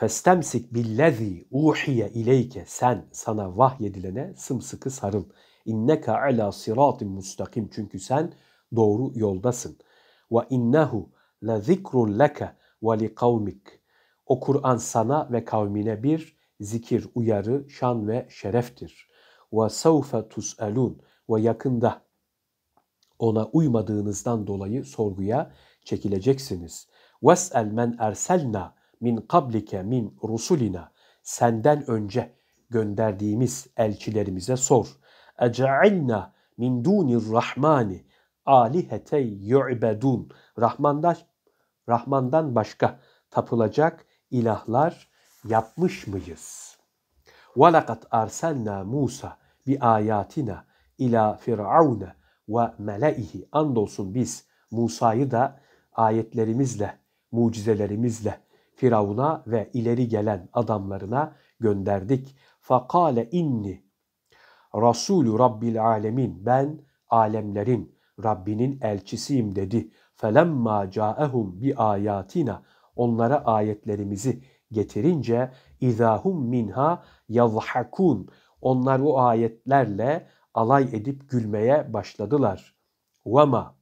Festemsik billezî uhiye ileyke sen sana vahyedilene sımsıkı sarıl. İnneke ala siratin mustakim çünkü sen doğru yoldasın. Ve innehu la zikrun leke ve li kavmik. O Kur'an sana ve kavmine bir zikir, uyarı, şan ve şereftir. Ve sevfe tus'elun ve yakında ona uymadığınızdan dolayı sorguya çekileceksiniz. Ves'el men erselna min kablike min rusulina senden önce gönderdiğimiz elçilerimize sor. Ece'ilna min dunir rahmani alihete yu'bedun. Rahmandan, Rahmandan başka tapılacak ilahlar yapmış mıyız? arsalna Musa bi ayatina ila firavune ve melaihi andolsun biz Musa'yı da ayetlerimizle, mucizelerimizle Firavun'a ve ileri gelen adamlarına gönderdik. Fakale inni Rasulü Rabbil Alemin ben alemlerin Rabbinin elçisiyim dedi. Felemma caehum bi ayatina onlara ayetlerimizi getirince izahum minha yazhakun onlar o ayetlerle alay edip gülmeye başladılar. Vema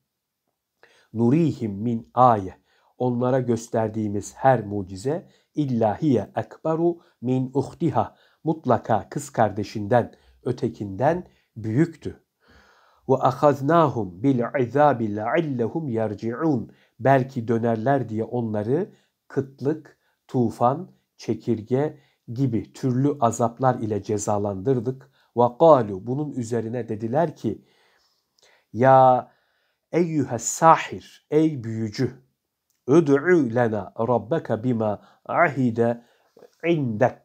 nurihim min ayet onlara gösterdiğimiz her mucize illahiye ekberu min uhtiha mutlaka kız kardeşinden ötekinden büyüktü. Ve ahaznahum bil izabi leallehum yerciun belki dönerler diye onları kıtlık, tufan, çekirge gibi türlü azaplar ile cezalandırdık. Ve kalu bunun üzerine dediler ki ya eyyühe sahir ey büyücü Öd'ü lena rabbeke bima ahide indek.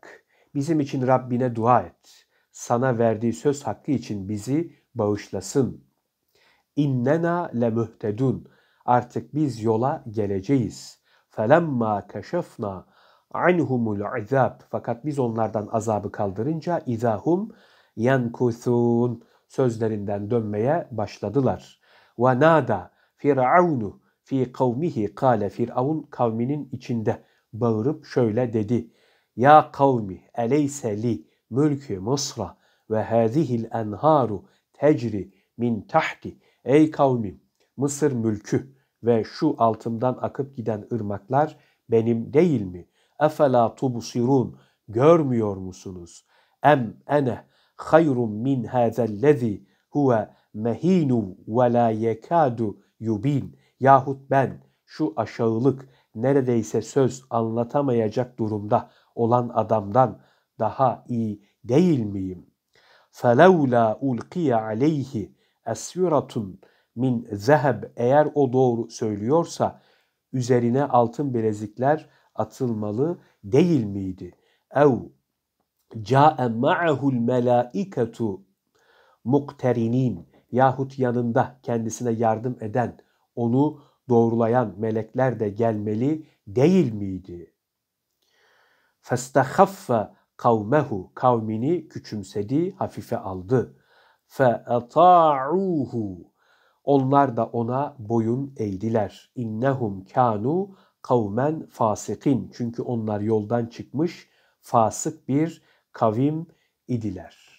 Bizim için Rabbine dua et. Sana verdiği söz hakkı için bizi bağışlasın. İnnena le muhtedun Artık biz yola geleceğiz. Felemma keşefna anhumul azab. Fakat biz onlardan azabı kaldırınca izahum yankusun. Sözlerinden dönmeye başladılar. Ve nada firavunu fi kavmihi kâle firavun kavminin içinde bağırıp şöyle dedi. Ya kavmi eleyse li mülkü Mısra ve hazihil enharu tecri min tahti. Ey kavmim Mısır mülkü ve şu altımdan akıp giden ırmaklar benim değil mi? Efela tubusirun görmüyor musunuz? Em ene hayrun min hazellezi huve mehinu ve la yekadu yubin.'' yahut ben şu aşağılık neredeyse söz anlatamayacak durumda olan adamdan daha iyi değil miyim? فَلَوْلَا اُلْقِيَ عَلَيْهِ اَسْيُرَةٌ min zeheb eğer o doğru söylüyorsa üzerine altın bilezikler atılmalı değil miydi? Ev ca'e ma'ahul melaiketu mukterinin yahut yanında kendisine yardım eden onu doğrulayan melekler de gelmeli değil miydi? فَاسْتَخَفَّ kavmehu kavmini küçümsedi, hafife aldı. فَاَطَاعُوهُ Onlar da ona boyun eğdiler. İnnehum kanu kavmen fasikin. Çünkü onlar yoldan çıkmış fasık bir kavim idiler.